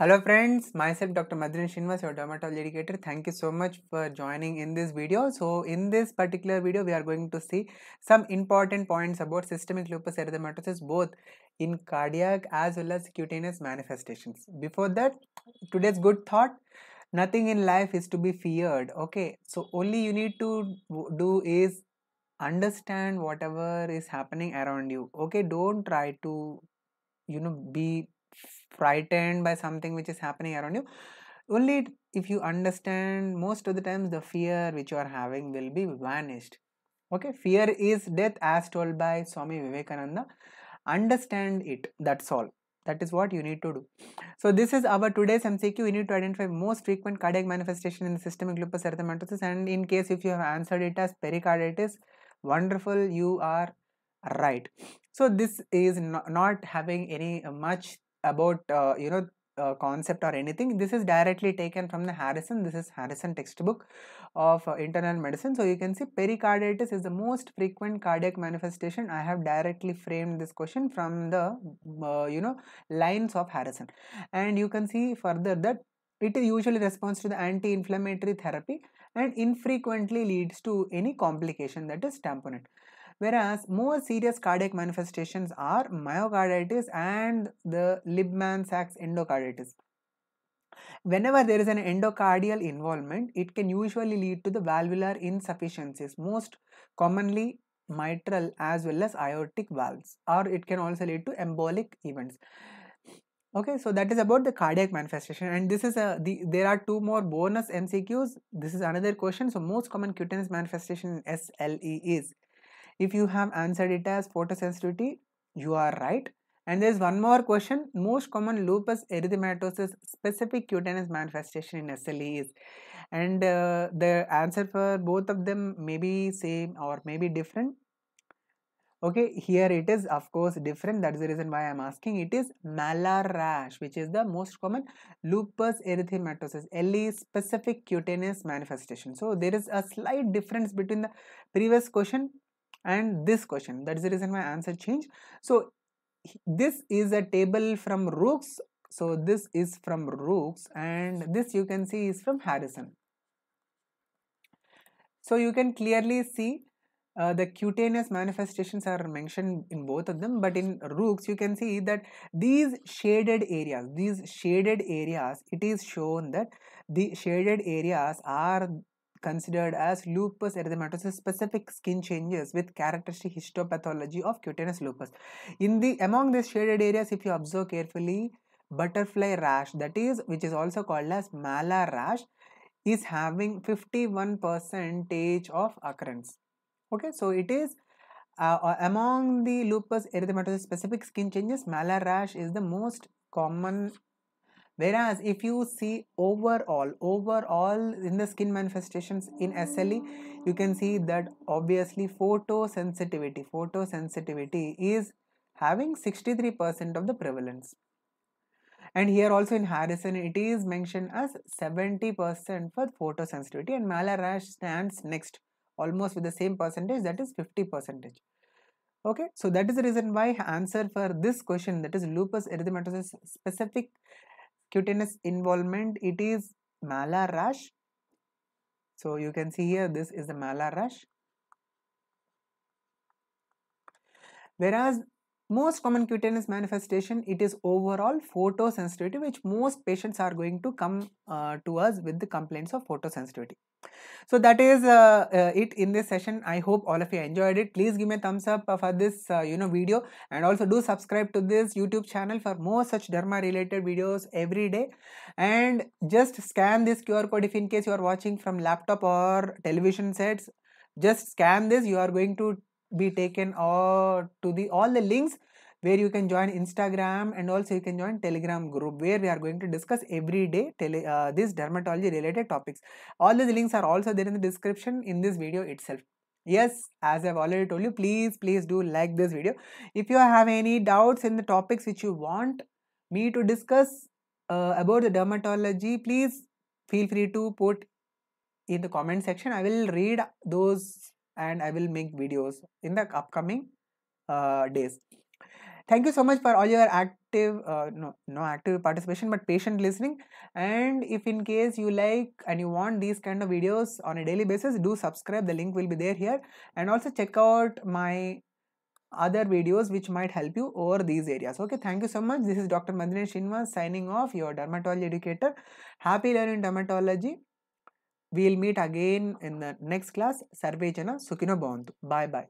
Hello friends, myself Dr. Madhurin Srinivas, your dermatology educator. Thank you so much for joining in this video. So in this particular video, we are going to see some important points about systemic lupus erythematosus both in cardiac as well as cutaneous manifestations. Before that, today's good thought, nothing in life is to be feared. Okay, so only you need to do is understand whatever is happening around you. Okay, don't try to, you know, be frightened by something which is happening around you only if you understand most of the times the fear which you are having will be vanished okay fear is death as told by swami vivekananda understand it that's all that is what you need to do so this is our today's mcq we need to identify most frequent cardiac manifestation in the systemic lupus erythematosus and in case if you have answered it as pericarditis wonderful you are right so this is not, not having any uh, much about uh, you know uh, concept or anything this is directly taken from the harrison this is harrison textbook of uh, internal medicine so you can see pericarditis is the most frequent cardiac manifestation i have directly framed this question from the uh, you know lines of harrison and you can see further that it usually responds to the anti-inflammatory therapy and infrequently leads to any complication that is tamponade Whereas more serious cardiac manifestations are myocarditis and the Libman Sachs endocarditis. Whenever there is an endocardial involvement, it can usually lead to the valvular insufficiencies, most commonly mitral as well as aortic valves, or it can also lead to embolic events. Okay, so that is about the cardiac manifestation, and this is a the, there are two more bonus MCQs. This is another question. So most common cutaneous manifestation in SLE is if you have answered it as photosensitivity you are right and there's one more question most common lupus erythematosus specific cutaneous manifestation in SLE is and uh, the answer for both of them may be same or may be different okay here it is of course different that's the reason why i'm asking it is malar rash which is the most common lupus erythematosus le specific cutaneous manifestation so there is a slight difference between the previous question and this question that is the reason my answer changed so this is a table from Rooks so this is from Rooks and this you can see is from Harrison so you can clearly see uh, the cutaneous manifestations are mentioned in both of them but in rooks you can see that these shaded areas these shaded areas it is shown that the shaded areas are considered as lupus erythematosus specific skin changes with characteristic histopathology of cutaneous lupus. In the among these shaded areas, if you observe carefully, butterfly rash that is which is also called as malar rash is having 51 percentage of occurrence okay so it is uh, uh, among the lupus erythematosus specific skin changes Malar rash is the most common Whereas if you see overall, overall in the skin manifestations in SLE, you can see that obviously photosensitivity, photosensitivity is having 63% of the prevalence. And here also in Harrison, it is mentioned as 70% for photosensitivity and malar rash stands next almost with the same percentage that is 50 percentage okay so that is the reason why answer for this question that is lupus erythematosus specific cutaneous involvement it is malar rash so you can see here this is the malar rash whereas most common cutaneous manifestation it is overall photosensitivity which most patients are going to come uh, to us with the complaints of photosensitivity so that is uh, uh, it in this session i hope all of you enjoyed it please give me a thumbs up for this uh, you know video and also do subscribe to this youtube channel for more such derma related videos every day and just scan this qr code if in case you are watching from laptop or television sets just scan this you are going to be taken or uh, to the all the links where you can join instagram and also you can join telegram group where we are going to discuss every day tele, uh, this dermatology related topics all these links are also there in the description in this video itself yes as i've already told you please please do like this video if you have any doubts in the topics which you want me to discuss uh, about the dermatology please feel free to put in the comment section i will read those and I will make videos in the upcoming uh, days. Thank you so much for all your active, uh, no, no active participation, but patient listening. And if in case you like and you want these kind of videos on a daily basis, do subscribe. The link will be there here. And also check out my other videos which might help you over these areas. Okay, thank you so much. This is Dr. Madhuri Shinwa signing off, your dermatology educator. Happy learning dermatology. We'll meet again in the next class. Sarvejana Sukhino Bhavantu. Bye bye.